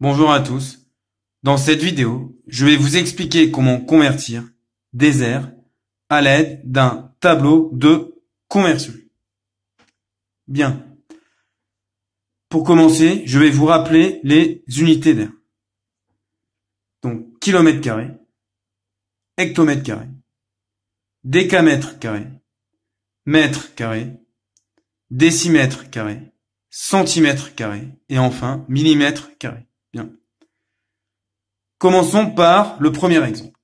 Bonjour à tous. Dans cette vidéo, je vais vous expliquer comment convertir des airs à l'aide d'un tableau de conversion. Bien. Pour commencer, je vais vous rappeler les unités d'air. Donc, kilomètre carré, hectomètre carré, décamètre carré, mètre carré, décimètre carré, centimètre carré et enfin millimètre carré. Bien. Commençons par le premier exemple.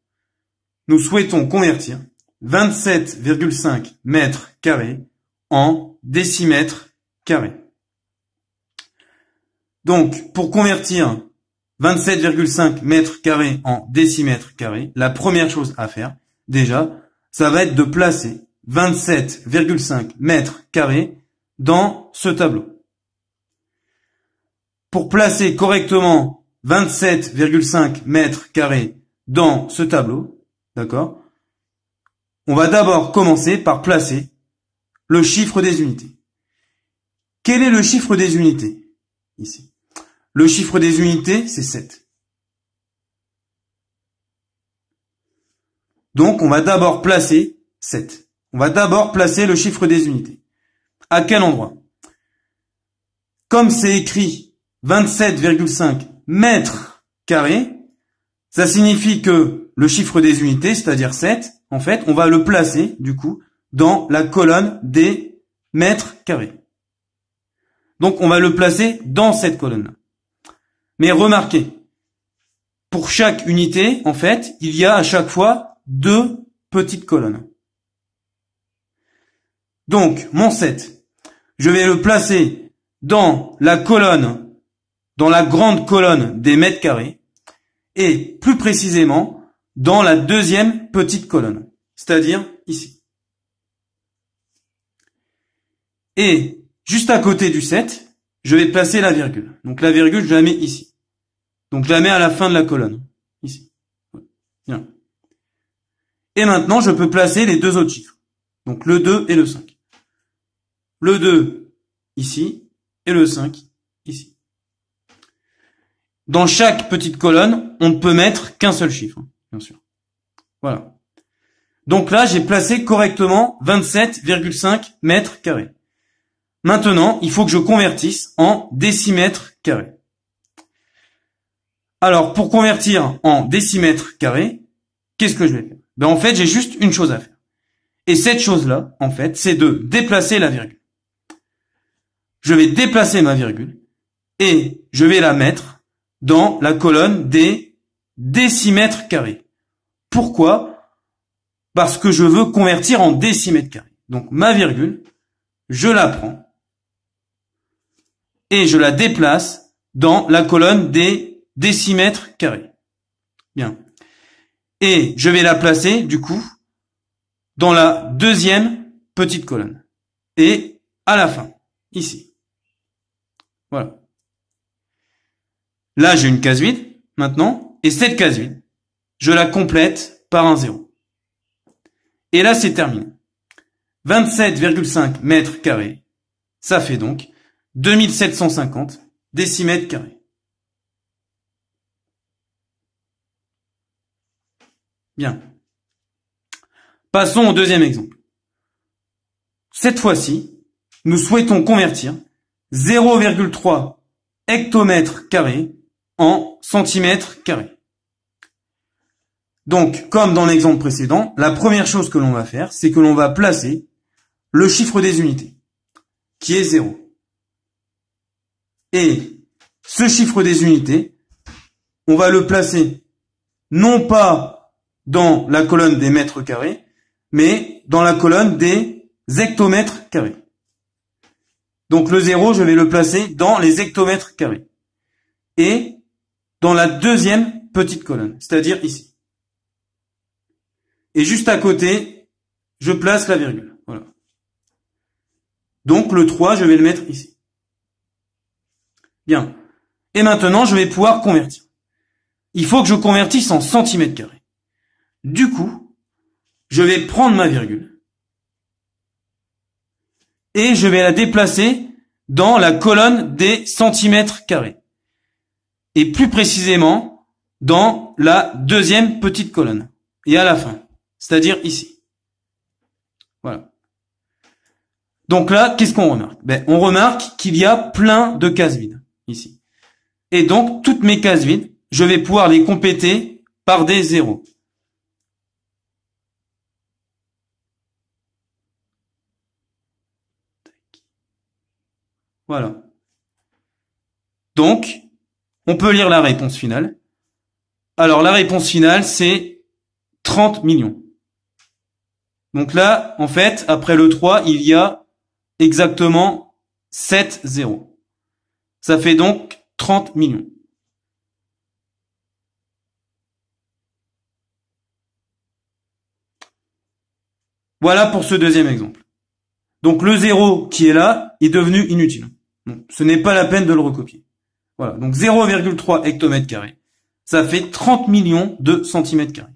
Nous souhaitons convertir 27,5 mètres carrés en décimètres carrés. Donc, pour convertir 27,5 mètres carrés en décimètres carrés, la première chose à faire, déjà, ça va être de placer 27,5 mètres carrés dans ce tableau pour placer correctement 27,5 mètres carrés dans ce tableau, d'accord On va d'abord commencer par placer le chiffre des unités. Quel est le chiffre des unités Ici. Le chiffre des unités, c'est 7. Donc, on va d'abord placer 7. On va d'abord placer le chiffre des unités. À quel endroit Comme c'est écrit 27,5 mètres carrés. Ça signifie que le chiffre des unités, c'est-à-dire 7, en fait, on va le placer, du coup, dans la colonne des mètres carrés. Donc, on va le placer dans cette colonne. Mais remarquez, pour chaque unité, en fait, il y a à chaque fois deux petites colonnes. Donc, mon 7, je vais le placer dans la colonne dans la grande colonne des mètres carrés et plus précisément dans la deuxième petite colonne, c'est-à-dire ici. Et juste à côté du 7, je vais placer la virgule. Donc la virgule, je la mets ici. Donc je la mets à la fin de la colonne, ici. Bien. Et maintenant, je peux placer les deux autres chiffres. Donc le 2 et le 5. Le 2 ici et le 5 ici. Dans chaque petite colonne, on ne peut mettre qu'un seul chiffre, hein, bien sûr. Voilà. Donc là, j'ai placé correctement 27,5 mètres carrés. Maintenant, il faut que je convertisse en décimètres carrés. Alors, pour convertir en décimètres carrés, qu'est-ce que je vais faire ben, En fait, j'ai juste une chose à faire. Et cette chose-là, en fait, c'est de déplacer la virgule. Je vais déplacer ma virgule et je vais la mettre dans la colonne des décimètres carrés. Pourquoi Parce que je veux convertir en décimètres carrés. Donc ma virgule, je la prends et je la déplace dans la colonne des décimètres carrés. Bien. Et je vais la placer, du coup, dans la deuxième petite colonne. Et à la fin, ici. Voilà. Là, j'ai une case vide, maintenant, et cette case vide, je la complète par un zéro. Et là, c'est terminé. 27,5 mètres carrés, ça fait donc 2750 décimètres carrés. Bien. Passons au deuxième exemple. Cette fois-ci, nous souhaitons convertir 0,3 hectomètres carrés en centimètres carrés. Donc, comme dans l'exemple précédent, la première chose que l'on va faire, c'est que l'on va placer le chiffre des unités, qui est 0. Et ce chiffre des unités, on va le placer non pas dans la colonne des mètres carrés, mais dans la colonne des hectomètres carrés. Donc le 0, je vais le placer dans les hectomètres carrés. Et dans la deuxième petite colonne, c'est-à-dire ici. Et juste à côté, je place la virgule. Voilà. Donc le 3, je vais le mettre ici. Bien. Et maintenant, je vais pouvoir convertir. Il faut que je convertisse en centimètres carrés. Du coup, je vais prendre ma virgule. Et je vais la déplacer dans la colonne des centimètres carrés et plus précisément dans la deuxième petite colonne et à la fin, c'est-à-dire ici. Voilà. Donc là, qu'est-ce qu'on remarque ben, On remarque qu'il y a plein de cases vides ici. Et donc, toutes mes cases vides, je vais pouvoir les compléter par des zéros. Voilà. Donc, on peut lire la réponse finale. Alors la réponse finale, c'est 30 millions. Donc là, en fait, après le 3, il y a exactement 7 zéros. Ça fait donc 30 millions. Voilà pour ce deuxième exemple. Donc le zéro qui est là est devenu inutile. ce n'est pas la peine de le recopier. Voilà, donc 0,3 hectomètre carré. Ça fait 30 millions de centimètres carrés.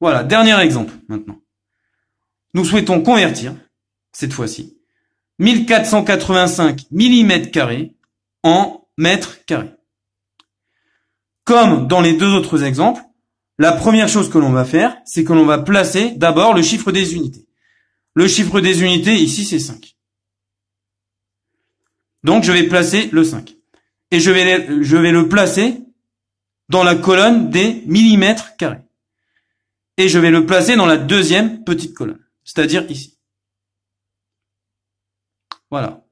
Voilà, dernier exemple maintenant. Nous souhaitons convertir, cette fois-ci, 1485 millimètres carrés en mètres carrés. Comme dans les deux autres exemples, la première chose que l'on va faire, c'est que l'on va placer d'abord le chiffre des unités. Le chiffre des unités ici, c'est 5. Donc je vais placer le 5 et je vais, le, je vais le placer dans la colonne des millimètres carrés. Et je vais le placer dans la deuxième petite colonne, c'est-à-dire ici. Voilà.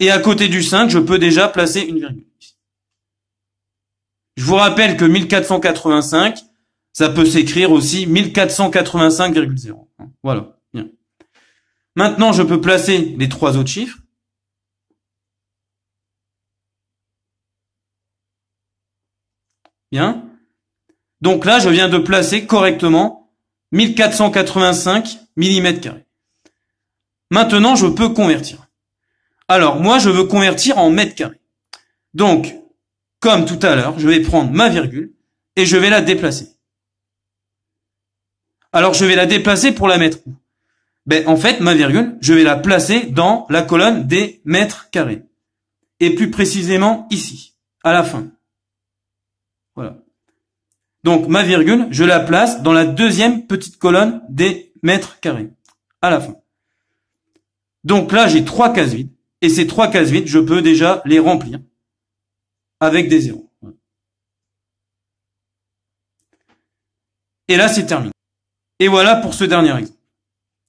Et à côté du 5, je peux déjà placer une virgule. Je vous rappelle que 1485, ça peut s'écrire aussi 1485,0. Voilà. Maintenant, je peux placer les trois autres chiffres. Bien. Donc là, je viens de placer correctement 1485 mm Maintenant, je peux convertir. Alors, moi, je veux convertir en mètres carrés. Donc, comme tout à l'heure, je vais prendre ma virgule et je vais la déplacer. Alors, je vais la déplacer pour la mettre où ben, En fait, ma virgule, je vais la placer dans la colonne des mètres carrés. Et plus précisément ici, à la fin. Voilà. Donc ma virgule, je la place dans la deuxième petite colonne des mètres carrés, à la fin. Donc là, j'ai trois cases vides, et ces trois cases vides, je peux déjà les remplir avec des zéros. Et là, c'est terminé. Et voilà pour ce dernier exemple.